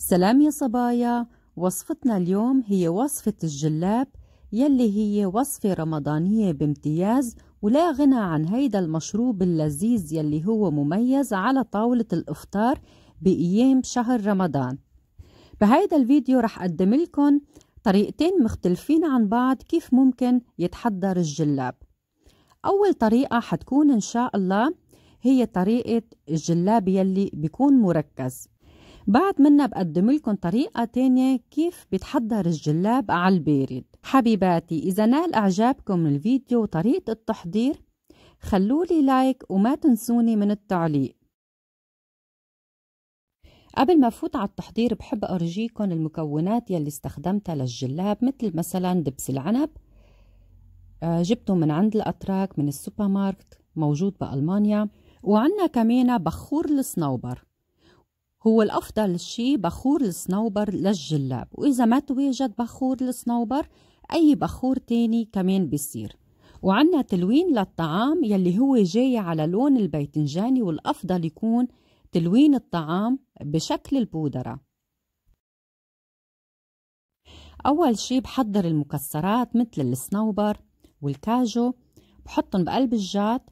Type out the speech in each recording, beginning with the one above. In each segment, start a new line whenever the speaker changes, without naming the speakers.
سلام يا صبايا وصفتنا اليوم هي وصفة الجلاب يلي هي وصفة رمضانية بامتياز ولا غنى عن هيدا المشروب اللذيذ يلي هو مميز على طاولة الإفطار بأيام شهر رمضان بهيدا الفيديو رح أقدم لكم طريقتين مختلفين عن بعض كيف ممكن يتحضر الجلاب أول طريقة حتكون إن شاء الله هي طريقة الجلاب يلي بيكون مركز بعد منا بقدم لكم طريقة تانية كيف بتحضر الجلاب على البارد حبيباتي إذا نال إعجابكم الفيديو وطريقة التحضير خلولي لايك وما تنسوني من التعليق قبل ما فوت على التحضير بحب أرجيكم المكونات يلي استخدمتها للجلاب مثل مثلا دبس العنب آه، جبته من عند الأتراك من السوبر ماركت موجود بألمانيا وعنا كمان بخور الصنوبر هو الأفضل شيء بخور الصنوبر للجلاب وإذا ما تواجد بخور الصنوبر أي بخور تاني كمان بيصير وعنا تلوين للطعام يلي هو جاي على لون الباذنجاني والأفضل يكون تلوين الطعام بشكل البودرة أول شي بحضر المكسرات مثل الصنوبر والكاجو بحطهم بقلب الجات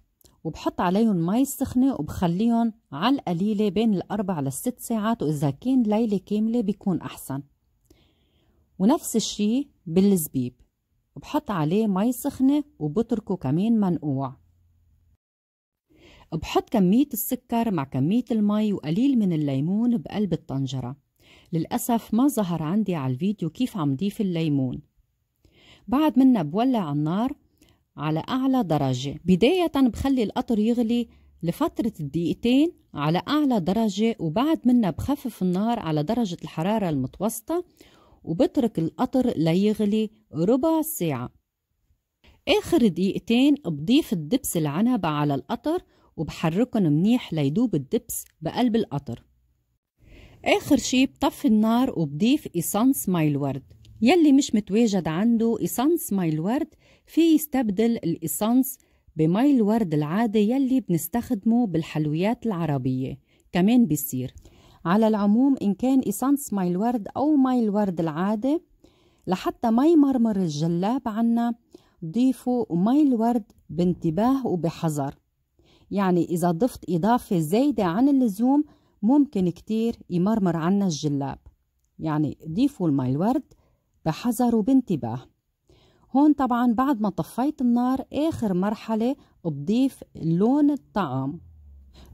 وبحط عليهم مي سخنة وبخليهم على القليلة بين الأربع للست ساعات وإذا كان ليلة كاملة بيكون أحسن ونفس الشي بالزبيب وبحط عليه مي سخنة وبتركه كمان منقوع بحط كمية السكر مع كمية المي وقليل من الليمون بقلب الطنجرة للأسف ما ظهر عندي على الفيديو كيف عم ضيف الليمون بعد منا بولع النار على أعلى درجة بداية بخلي القطر يغلي لفترة الدقيقتين على أعلى درجة وبعد منها بخفف النار على درجة الحرارة المتوسطة وبترك القطر ليغلي ربع ساعة آخر دقيقتين بضيف الدبس العنب على القطر وبحركن منيح ليدوب الدبس بقلب القطر آخر شي بطفي النار وبضيف إيسانس ماي الورد يلي مش متواجد عنده إيسانس ماي الورد في يستبدل الإيسانس بمايل الورد العادي يلي بنستخدمه بالحلويات العربية كمان بيصير على العموم إن كان إيسانس ماي الورد أو ماي الورد العادي لحتى ما مرمر الجلاب عنا ضيفوا ماي الورد بانتباه وبحذر يعني إذا ضفت إضافة زايدة عن اللزوم ممكن كتير يمرمر عنا الجلاب يعني ضيفوا الماي الورد فحذروا بانتباه هون طبعا بعد ما طفيت النار آخر مرحلة بضيف لون الطعام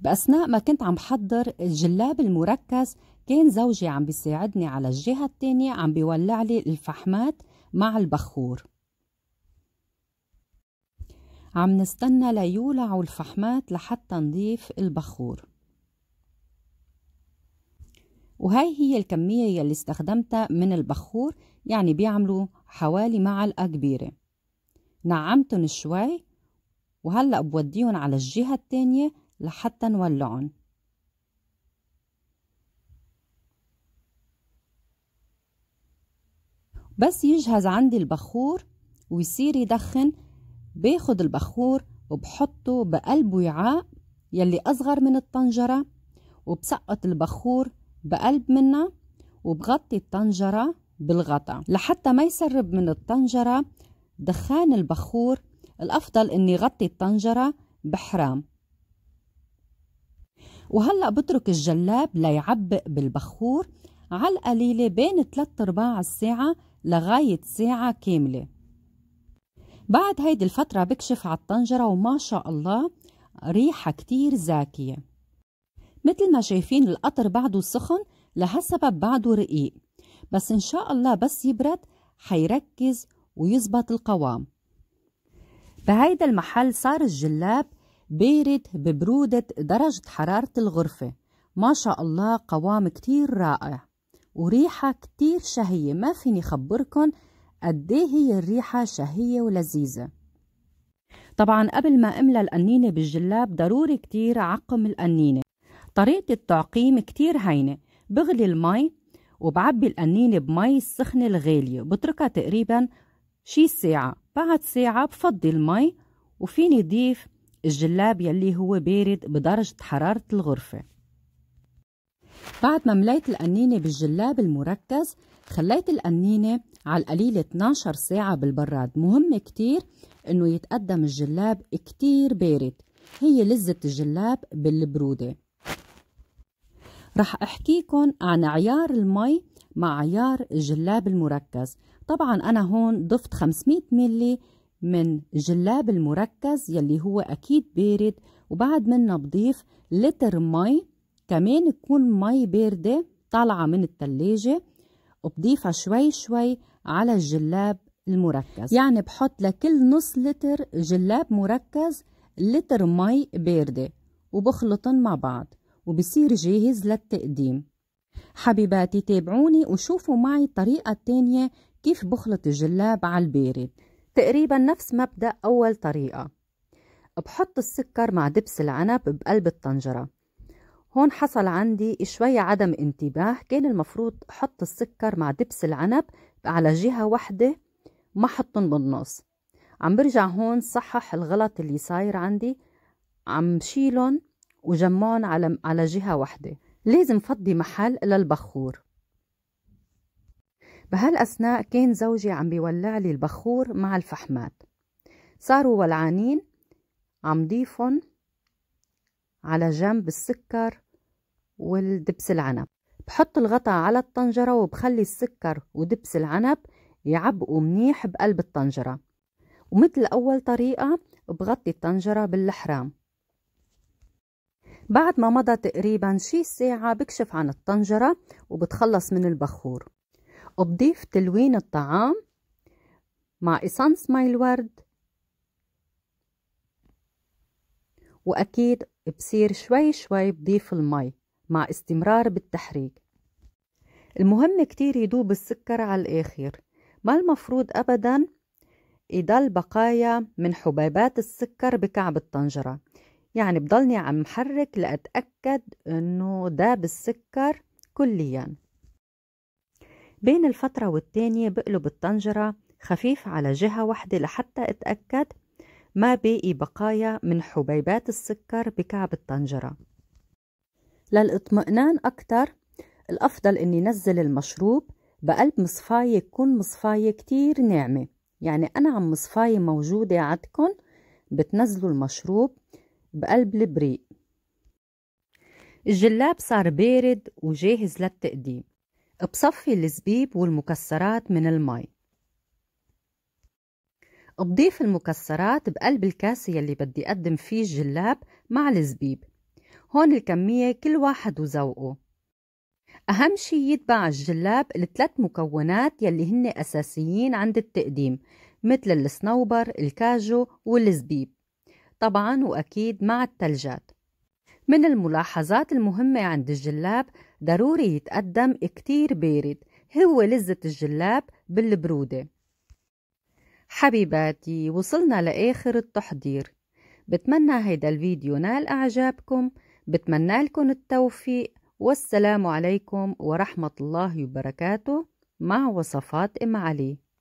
بأثناء ما كنت عم حضر الجلاب المركز كان زوجي عم بيساعدني على الجهة التانية عم بيولع لي الفحمات مع البخور عم نستنى ليولعوا الفحمات لحتى نضيف البخور وهاي هي الكمية يلي استخدمتها من البخور يعني بيعملوا حوالي معلقة كبيرة نعمتن شوي وهلأ بوديهن على الجهة التانية لحتى نولعن بس يجهز عندي البخور ويصير يدخن باخد البخور وبحطه بقلب وعاء يلي أصغر من الطنجرة وبسقط البخور بقلب منها وبغطي الطنجرة بالغطا لحتى ما يسرب من الطنجرة دخان البخور الأفضل إني غطي الطنجرة بحرام وهلأ بترك الجلاب ليعبق بالبخور على القليلة بين 3 أرباع الساعة لغاية ساعة كاملة بعد هيدي الفترة بكشف على الطنجرة وما شاء الله ريحة كتير زاكية مثل ما شايفين القطر بعده سخن لهالسبب بعده رقيق بس إن شاء الله بس يبرد حيركز ويزبط القوام بهيدا المحل صار الجلاب بارد ببرودة درجة حرارة الغرفة ما شاء الله قوام كتير رائع وريحة كتير شهية ما فيني خبركن قديه هي الريحة شهية ولذيذة طبعا قبل ما املى القنينة بالجلاب ضروري كتير عقم القنينة طريقة التعقيم كتير هينة بغلي المي وبعبي القنينة بمي السخنة الغالية بتركها تقريبا شي ساعة بعد ساعة بفضي المي وفيني ضيف الجلاب يلي هو بارد بدرجة حرارة الغرفة بعد ما مليت القنينة بالجلاب المركز خليت القنينة على القليل 12 ساعة بالبراد مهم كتير انه يتقدم الجلاب كتير بارد هي لذة الجلاب بالبرودة رح أحكيكن عن عيار المي مع عيار الجلاب المركز طبعا أنا هون ضفت 500 ملي من جلاب المركز يلي هو أكيد بارد وبعد منا بضيف لتر مي كمان تكون مي باردة طالعة من التلاجة وبضيفها شوي شوي على الجلاب المركز يعني بحط لكل نص لتر جلاب مركز لتر مي باردة وبخلطن مع بعض وبصير جاهز للتقديم حبيباتي تابعوني وشوفوا معي الطريقة التانية كيف بخلط الجلاب على البارد تقريبا نفس مبدأ أول طريقة بحط السكر مع دبس العنب بقلب الطنجرة هون حصل عندي شوية عدم انتباه كان المفروض حط السكر مع دبس العنب على جهة واحدة ما حطن بالنص عم برجع هون صحح الغلط اللي صاير عندي عم شيلهم وجمعهم على على جهة واحدة لازم فضي محل للبخور بهالأثناء كان زوجي عم بيولع لي البخور مع الفحمات صاروا ولعانين عم ضيفن على جنب السكر والدبس العنب بحط الغطاء على الطنجرة وبخلي السكر ودبس العنب يعبقوا منيح بقلب الطنجرة ومثل أول طريقة بغطي الطنجرة بالحرام بعد ما مضى تقريبا شي ساعة بكشف عن الطنجرة وبتخلص من البخور وبضيف تلوين الطعام مع إسانس ماي الورد وأكيد بصير شوي شوي بضيف المي مع استمرار بالتحريك المهم كتير يدوب السكر على الآخر ما المفروض أبدا يضل بقايا من حبيبات السكر بكعب الطنجرة يعني بضلني عم حرك لأتأكد إنه داب السكر كليا بين الفترة والتانية بقلب الطنجرة خفيف على جهة واحدة لحتى أتأكد ما باقي بقايا من حبيبات السكر بكعب الطنجرة للاطمئنان أكتر الأفضل إني نزل المشروب بقلب مصفاية تكون مصفاية كتير ناعمة يعني أنا عم مصفاية موجودة عندكن بتنزلوا المشروب بقلب البريق الجلاب صار بارد وجاهز للتقديم بصفي الزبيب والمكسرات من المي بضيف المكسرات بقلب الكاس يلي بدي أقدم فيه الجلاب مع الزبيب هون الكمية كل واحد وذوقه أهم شي يتبع الجلاب الثلاث مكونات يلي هن أساسيين عند التقديم مثل الصنوبر الكاجو والزبيب طبعا وأكيد مع التلجات من الملاحظات المهمة عند الجلاب ضروري يتقدم كتير بارد هو لذة الجلاب بالبرودة حبيباتي وصلنا لآخر التحضير بتمنى هيدا الفيديو نال أعجابكم بتمنى لكم التوفيق والسلام عليكم ورحمة الله وبركاته مع وصفات أم علي